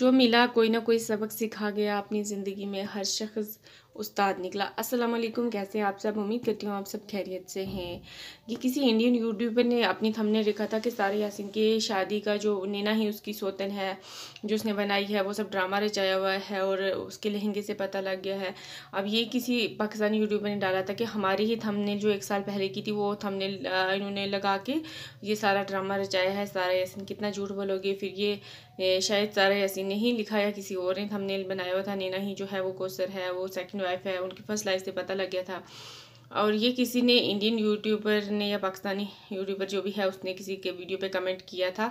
जो मिला कोई ना कोई सबक सिखा गया अपनी ज़िंदगी में हर शख्स उस्ताद निकला अस्सलाम वालेकुम कैसे आप सब उम्मीद करती हूँ आप सब खैरियत से हैं ये किसी इंडियन यूट्यूबर ने अपनी थंबनेल लिखा था कि सारे यासिन के शादी का जो नैना ही उसकी सोतन है जो उसने बनाई है वो सब ड्रामा रचाया हुआ है और उसके लहंगे से पता लग गया है अब ये किसी पाकिस्तानी यूट्यूबर ने डाला था कि हमारी ही थमनेल जो एक साल पहले की थी वो थमनेल इन्होंने लगा के ये सारा ड्रामा रचाया है सारा यासिन कितना झूठ बोलोगे फिर ये शायद सारा यासिन ने ही लिखा या किसी और ने थमनेल बनाया हुआ था नैना ही जो है वो कोसर है वो सेकंड वाइफ है उनकी फर्स्ट लाइफ से पता लग गया था और ये किसी ने इंडियन यूट्यूबर ने या पाकिस्तानी यूट्यूबर जो भी है उसने किसी के वीडियो पे कमेंट किया था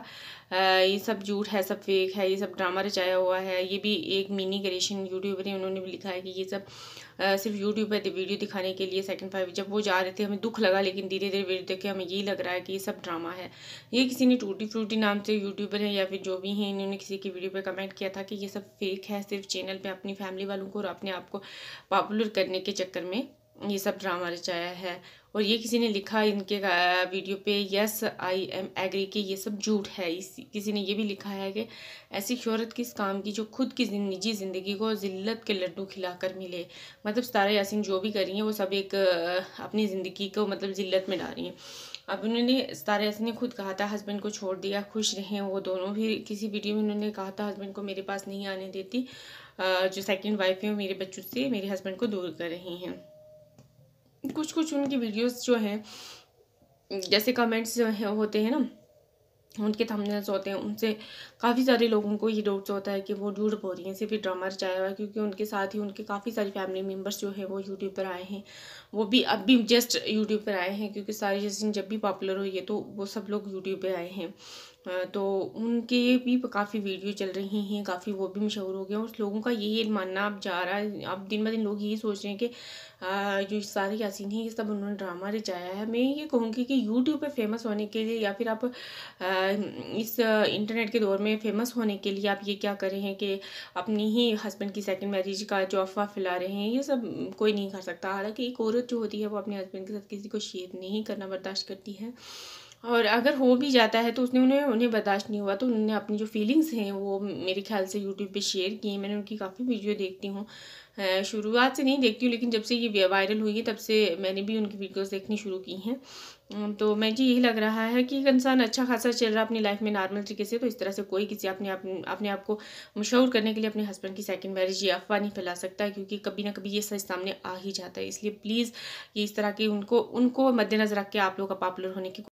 आ, ये सब झूठ है सब फेक है ये सब ड्रामा रचाया हुआ है ये भी एक मिनी क्रिएशन यूट्यूबर है उन्होंने भी लिखा है कि ये सब आ, सिर्फ यूट्यूब पर वीडियो दिखाने के लिए सेकंड फाइव जब वो जा रहे थे हमें दुख लगा लेकिन धीरे धीरे वीडियो देखे हमें यही लग रहा है कि ये सब ड्रामा है ये किसी ने टूटी फ्रूटी नाम से यूट्यूबर है या फिर जो भी हैं इन्होंने किसी की वीडियो पर कमेंट किया था कि ये सब फेक है सिर्फ चैनल पर अपनी फैमिली वालों को और अपने आप को पॉपुलर करने के चक्कर में ये सब ड्रामा रचाया है और ये किसी ने लिखा इनके वीडियो पे यस आई एम एग्री कि ये सब झूठ है इस किसी ने ये भी लिखा है कि ऐसी शहरत किस काम की जो खुद की निजी ज़िंदगी को ज़िल्लत के लड्डू खिलाकर मिले मतलब सतारा यासिन जो भी कर रही हैं वो सब एक अपनी ज़िंदगी को मतलब ज़िल्लत में डाल रही हैं अब उन्होंने सतारा यासिन ने खुद कहा था हस्बैंड को छोड़ दिया खुश रहें वो दोनों भी किसी वीडियो में उन्होंने कहा था हस्बैंड को मेरे पास नहीं आने देती जो सेकंड वाइफ है वो मेरे बच्चों से मेरे हस्बैंड को दूर कर रही हैं कुछ कुछ उनकी वीडियोस जो हैं जैसे कमेंट्स जो हैं होते हैं ना उनके थंबनेल्स होते हैं उनसे काफ़ी सारे लोगों को ये डाउट्स होता है कि वो झूठ बोल रही हैं सिर्फ ड्रामा रचाया हुआ है क्योंकि उनके साथ ही उनके काफ़ी सारे फैमिली मेम्बर्स जो है वो यूट्यूब पर आए हैं वो भी अब भी जस्ट यूट्यूब पर आए हैं क्योंकि सारी जैसे जब भी पॉपुलर हुई है तो वो सब लोग यूट्यूब पर आए हैं तो उनके भी काफ़ी वीडियो चल रही हैं काफ़ी वो भी मशहूर हो गए हैं और लोगों का यही मानना अब जा रहा है अब दिन ब दिन लोग यही सोच रहे हैं कि जो सारे यासीन हैं ये सब उन्होंने ड्रामा रचाया है मैं ये कहूँगी कि यूट्यूब पे फेमस होने के लिए या फिर आप इस इंटरनेट के दौर में फेमस होने के लिए आप ये क्या कर रहे हैं कि अपनी ही हस्बैंड की सेकेंड मैरिज का जो अफवाह फैला रहे हैं ये सब कोई नहीं कर सकता हालाँकि एक औरत जो होती है वो अपने हस्बैंड के साथ किसी को शेयर नहीं करना बर्दाश्त करती है और अगर हो भी जाता है तो उसने उन्हें उन्हें बर्दाश्त नहीं हुआ तो उन्होंने अपनी जो फीलिंग्स हैं वो मेरे ख्याल से यूट्यूब पे शेयर की हैं मैंने उनकी काफ़ी वीडियो देखती हूँ शुरुआत से नहीं देखती हूँ लेकिन जब से ये वायरल हुई है तब से मैंने भी उनकी वीडियोस देखनी शुरू की हैं तो मैं जी यही लग रहा है कि एक इंसान अच्छा खासा चल रहा है अपनी लाइफ में नॉर्मल तरीके से तो इस तरह से कोई किसी अपने आप अपने आप को मशहूर करने के लिए अपने हस्बैंड की सेकंड मैरिज ये अफवाह नहीं फैला सकता क्योंकि कभी ना कभी ये सच सामने आ ही जाता है इसलिए प्लीज़ ये इस तरह की उनको उनको मद्देनजर रख के आप लोग का पॉपुलर होने की